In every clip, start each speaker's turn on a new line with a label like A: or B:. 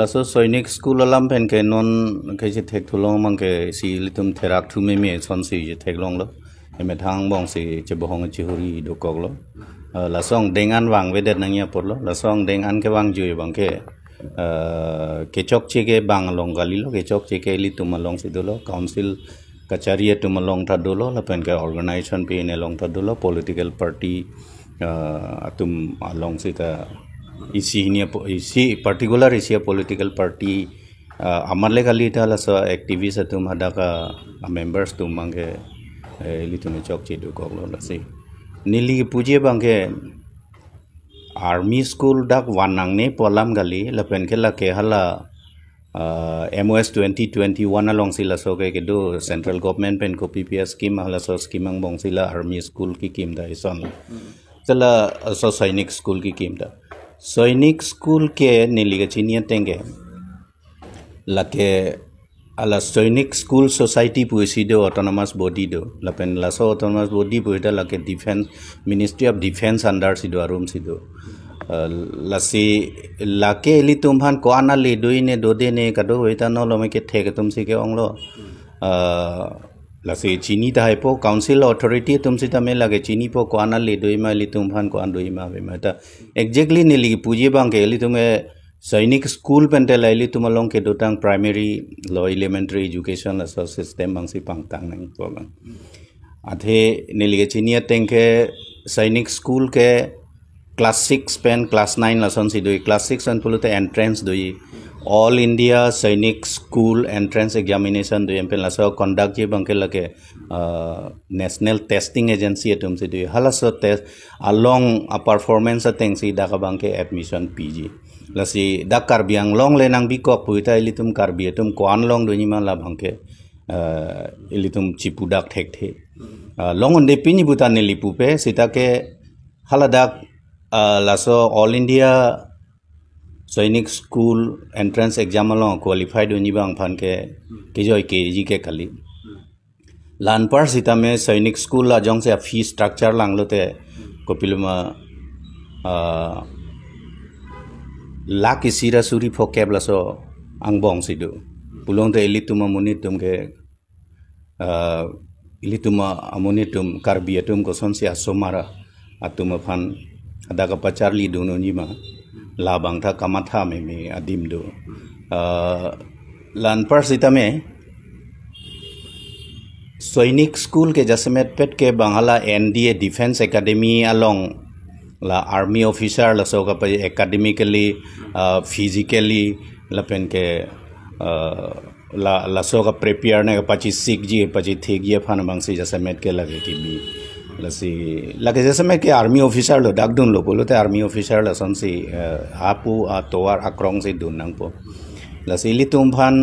A: laso soinik school alam pen ke non ke je thek thulong mang ke si litum therak thu me me son si je thek long lo eme thang bong si je bohong chi huri do kok lo la song dengan wang vedet nang ya por lo la song dengan ke wang ju bang ke ke chok che ke bang long gali lo ke chok che ke litum long si do lo council kachariya tum long tha do lo la pen ke organization pe ne long tha do lo political party atum long si ta इसी ही इसी particular इसी political party अमर ले गली था लस activist तुम हदा का members तुम मांगे इली तुम्हें चौक चेदो को नीली पूजे बांगे आर्मी स्कूल डक वनंग ने पोलम गली लपेन के ला के M O S twenty twenty one along सी लसो के दो सेंट्रल गवर्नमेंट पेन को पी पी एस स्कीम हला सो स्कीम बोंग ला आर्मी स्कूल की कीम हम्म। था चला सो सैनिक स्कूल की कीम Soinik school ke niliga chinia tenge. La ke ala Soinik school society puisido autonomous body do. La pen la so autonomous body puita la ke defense ministry of defense under sido arum sido. La si la ke li tumhan ko ana li doine do dene kado wita no lo me ke teke tum si ke onglo. लासे चीनी दाय पो council authority तुम से तमें लगे चीनी पो कोना ले दोई मा लितुम फान को आन दोई मा बे मा ने लिगी पूजे बांके ले तुम सैनिक स्कूल पेंटे लाइली तुम लोग के दोटांग प्राइमरी लो एलिमेंट्री एजुकेशन असो सिस्टम बंग से पंग तांग नहीं पोगा आधे ने लिगे चीनिया तेंके स्कूल के क्लास सिक्स पेन क्लास नाइन लसन सी दुई क्लास सिक्स एंड एंट्रेंस दुई All India Sainik School Entrance Examination do empen laso conduct je bangke lake national testing agency atum se do halaso test along a performance ateng si daka bangke admission PG lasi dak karbi long lenang biko puita ilitum karbi atum kuan long do nyima la bangke ilitum cipudak tek te long onde pinyi buta nilipupe sitake halada laso All India Sainik school entrance exam लो qualified उनी बांग फान के KJo के जी के खाली लान पार सीता में सैनिक स्कूल ला जोंग से फी स्ट्रक्चर लांगलोते कपिल मा लाख इसीरा सुरी फो कैब लसो आंग बोंग सिदु पुलोंग ते इली तुम मुनि तुम के इली तुम अमुनि तुम कार्बिया तुम को सोन से असोमारा अतुम फान अदा का पचार ली दोनों जी मा labang tha kamatha me mi adim du uh, lan parsita me Sainik school के जसमेट पेट के बांगला N D A defence academy along ला आर्मी ऑफिसर लसो का पे एकेडमिकली फिजिकली लपेन के ला लसो का प्रिपेयर ने पची सीख जी पची थी गिए फन बंसी जसमेट के लगे कि भी लगे जैसे मैं कि आर्मी ऑफिसर लो डाक दून लो बोलो तो आर्मी ऑफिसर लसन सी हापू आ तोवार आक्रोंग से दून नंग पो लसी इली फान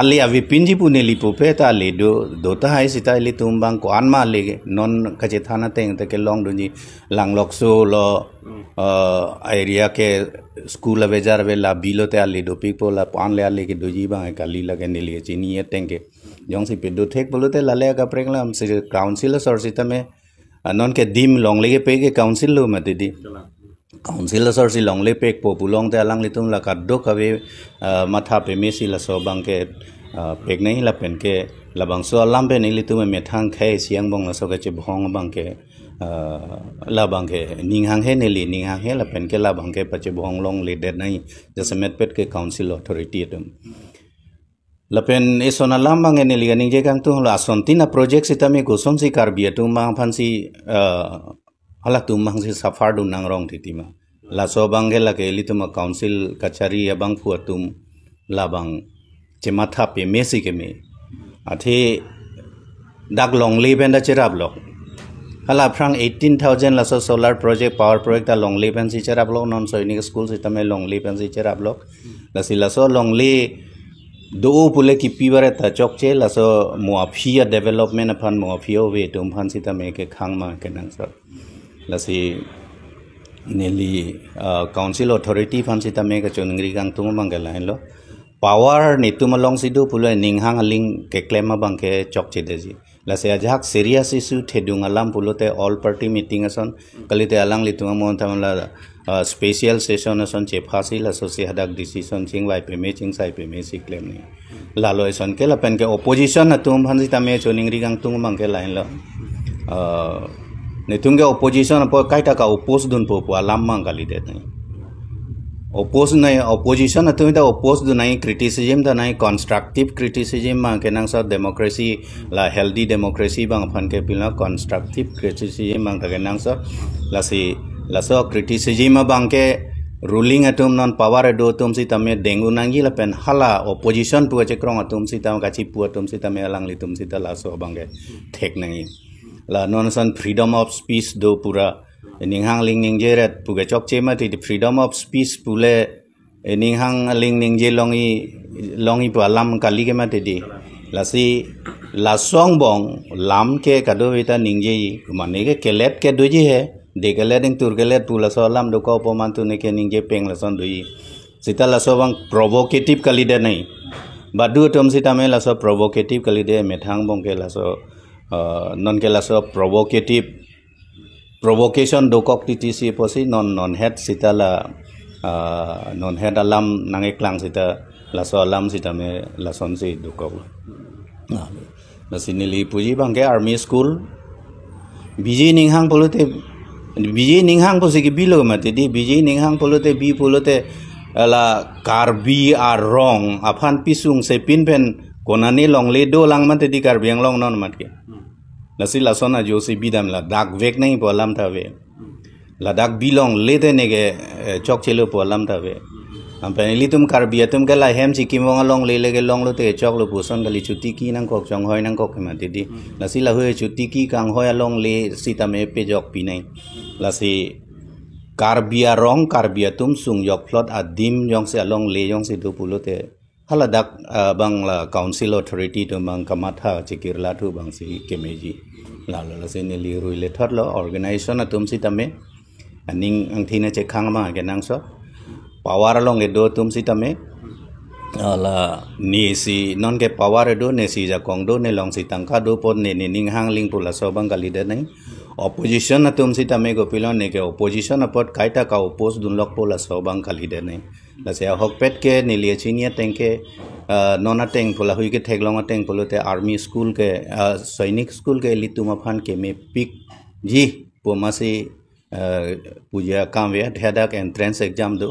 A: आले अभी पिंजी पुने लिपो पे ता ले दो दोता है सीता इली तुम बांग को आन मा ले नॉन कचे थाना तेंग के लॉन्ग दुजी लांग लॉक्सो लो एरिया के स्कूल अवेजार वेला ला बिलो ते आले दो पिक पो ला पान ले आले के दोजी बांग लीला के नेलिए चीनी है तेंगे जोंसी पिदुथेक बोलते लाले कपरेक लम से काउंसिल सरसिता में नॉन के दिम लोंगले के पे के काउंसिल लो मत दी काउंसिल सर सि लोंगले पेक पो पुलोंग ते लांगले तुम ला कादो खवे माथा पे मेसी ला सोबांग के पेक नहीं ला पेन के labang so lam be ni litu me thang khe siang bong so ke che bhong bang ke la bang ke ning hang he ne li ning hang he la pen ke la bang ke pa che bhong long le de nai the met pet ke council authority tum Lapen iso e na lamang en el ganing jegang tu la sontina project sitami gosom si karbia tu mang pansi uh, eh, halak tu mang si safar du nang rong titima la so banggela ke eli tu ma council kachari abang ya fuatum labang cemat pe mesi ke me athe dak long pen and cera blok. hala frang 18000 la so solar project power project ta long live pen si cera blok non so ini school sitame long live pen si cera blok. la si la so long live दो पुले की पीवर था चौक चे लसो मुआफिया development fun मुआफिया वे तुम fun सीता में के खांग मा के नंग सर लसी नेली काउंसिल अथॉरिटी फन सीता में के चुनगरी गांग तुम मंगल हैं लो पावर नेतुम लोंग सिदु पुले निंगहांग लिंग के क्लेम बंग के चौक चे देजी लसे अजाक सीरियस इशू थे डुंगलाम पुलोते ऑल पार्टी मीटिंग असन कलिते अलंग लितुम मोन था मला स्पेसियेल सेसन सोनसे फासि लाससे हदाक डिसिसन सिंग वाई पे मे सिंग साई पे मे सि क्लेम नि लालो एसन के लपेन के ओपोजिशन तुम भन ता मे चो निंगरी गंग तुम मंग लाइन ल ने तुंगे ओपोजिशन प काय टाका ओपोस दुन पो पुआ लाम मंग गाली देत नहीं ओपोज नहीं ओपोजिशन तुम्हें तो ओपोज तो नहीं क्रिटिसिजम तो नहीं कंस्ट्रक्टिव क्रिटिसिजम मांग के नांग सब डेमोक्रेसी ला हेल्दी डेमोक्रेसी बांग फन के पिलना कंस्ट्रक्टिव क्रिटिसिजम मांग के नांग सब लासी laso criticism bangke ruling atum non power ado tum si tame dengu nangi la pen hala opposition pu che krong atum si tam kachi pu atum si tame alang li tum si ta laso bangke thek nangi la non san freedom of speech do pura ning hang ling ning jeret pu ge chok che ma ti freedom of speech pule ning hang ling ning je longi longi pu alam kali ke ma ti di lasi lasong bong lam ke kado vita ning je mane ke kelet ke do he Degeler ing turgeler pula soalam do kau pemantu neke peng jepeng lason dui. Sita laso bang provokatif kali deh nai. Badu tom sita me laso provokatif kali deh. Metang bong ke laso eh, non ke laso provokatif provocation dokok titisi posi non non head sita la eh, non head alam nange klang sita laso alam sita me lason si dokok. Nah, sini li puji bang ke army school. Biji Ninghang hang বিজয়ী নিংহাং পোসে কি B লোক মাতে দি বিজয়ী নিংহাং পোলোতে বি পোলোতে এলা কার্বি আর রং আফান পিসুং সে পিন ফেন কোনানি লং লে ডো লাং মাতে দি কার্বি আং লং নন মাতকে লাসি লাসন আজ সে বিদাম লা দাগ ভেক নাই পলাম থাবে লাদাখ বিলং লেতে নেগে চক চেলো পলাম থাবে ओमफ्राय लितुम कार्बिया तुम गेला हेम सि किमोङा लङ ले लेगे लङ लो ते चक लो पुसन गली चुति की नंग कक चंग होय नंग कक मा दिदी लसी ला होय चुति की कांग होया लङ ले सीता मे पे जक lasi karbia rong karbia tum sung yok plot adim yong se along le yong se do pulo te haladak bang la council authority to bang kamatha chikir la bang si kemeji la la se li rui le lo organization atum si tame aning ang thina che khang ma ke nang so power along e do tum si tame ala ni si non ke power e do ne si ja kong do ne long si tangka do pon ne ne ning hang ling pula so bang kali de nai opposition না তুমি তামে গপিল নেকি opposition ওপৰত কাইটা কা oppose দুনলক pole আছে অবাং কালি দে নে লাছে হক পেটকে নিলিয়ে চিনিয়া টেংকে ননা টেং ফোলা হুইকে থেকলঙা টেং ফোলোতে army স্কুলকে সৈনিক স্কুলকে এলি তোমাৰ ফান কেমে পিক জি পমাচি পূজা কামে ধেদাক এণ্ট্ৰেঞ্চ এক্সাম দো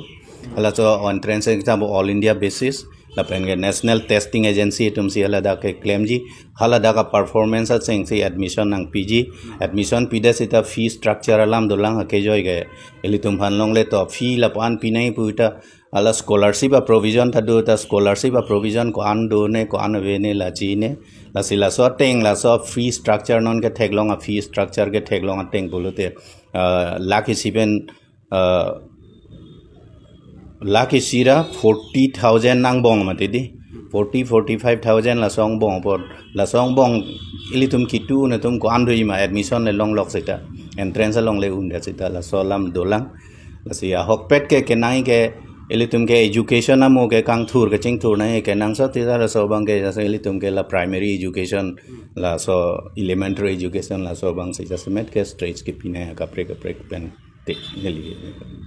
A: লাছ এণ্ট্ৰেঞ্চ এক্সাম অল ইণ্ডিয়া বেচিছ ꯂꯄꯦꯟꯒ ꯅꯦꯁꯅꯦꯜ ꯇꯦꯁꯇꯤꯡ ꯑꯦꯖꯦꯟꯁꯤ तुमसी हलदा के क्लेम जी हलदा का परफॉर्मेंस सेंग से एडमिशन नंग पीजी एडमिशन पीदे से ता फी स्ट्रक्चर अलाम दुलां हके जोय गए इली तुम हन लोंग ले तो फी लपान पी नहीं पुटा अला स्कॉलरशिप आ प्रोविजन था दो ता स्कॉलरशिप आ प्रोविजन को आन दो ने को आन वे ने ला जी ने लसी ला सो टेंग ला सो फी स्ट्रक्चर नॉन के ठेक लोंग फी स्ट्रक्चर के ठेक लोंग टेंग बोलते lakh इसीबेन laki sira 40,000 nang bong ma tidi 40 45,000 la song bong por la song bong ili tum kitu na tum ko andoi ma admission le long lok sita entrance long le unda sita la solam dolang la sia hok pet ke ke nai ke ili tum ke education amo ke kang thur ke ching thur nai ke nang so ti la so bang ke sa ili tum ke la primary education la so elementary education la so bang sita semet ke stage ke pina ka pre ka pre pen te ngali